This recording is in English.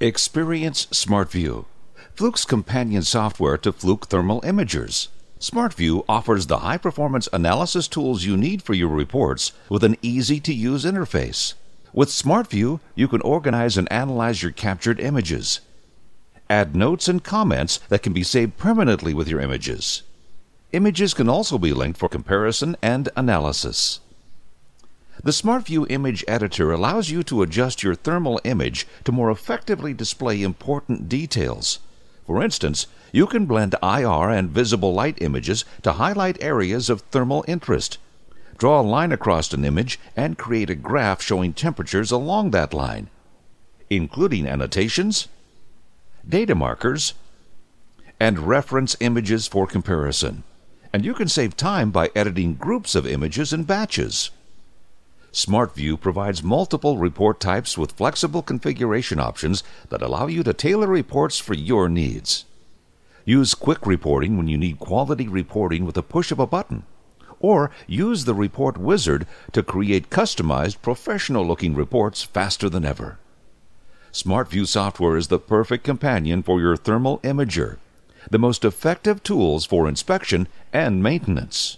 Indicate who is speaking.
Speaker 1: Experience SmartView, Fluke's companion software to Fluke Thermal Imagers. SmartView offers the high performance analysis tools you need for your reports with an easy to use interface. With SmartView, you can organize and analyze your captured images. Add notes and comments that can be saved permanently with your images. Images can also be linked for comparison and analysis. The SmartView Image Editor allows you to adjust your thermal image to more effectively display important details. For instance, you can blend IR and visible light images to highlight areas of thermal interest. Draw a line across an image and create a graph showing temperatures along that line, including annotations, data markers, and reference images for comparison. And you can save time by editing groups of images in batches. SmartView provides multiple report types with flexible configuration options that allow you to tailor reports for your needs. Use quick reporting when you need quality reporting with a push of a button. Or use the report wizard to create customized, professional looking reports faster than ever. SmartView software is the perfect companion for your thermal imager, the most effective tools for inspection and maintenance.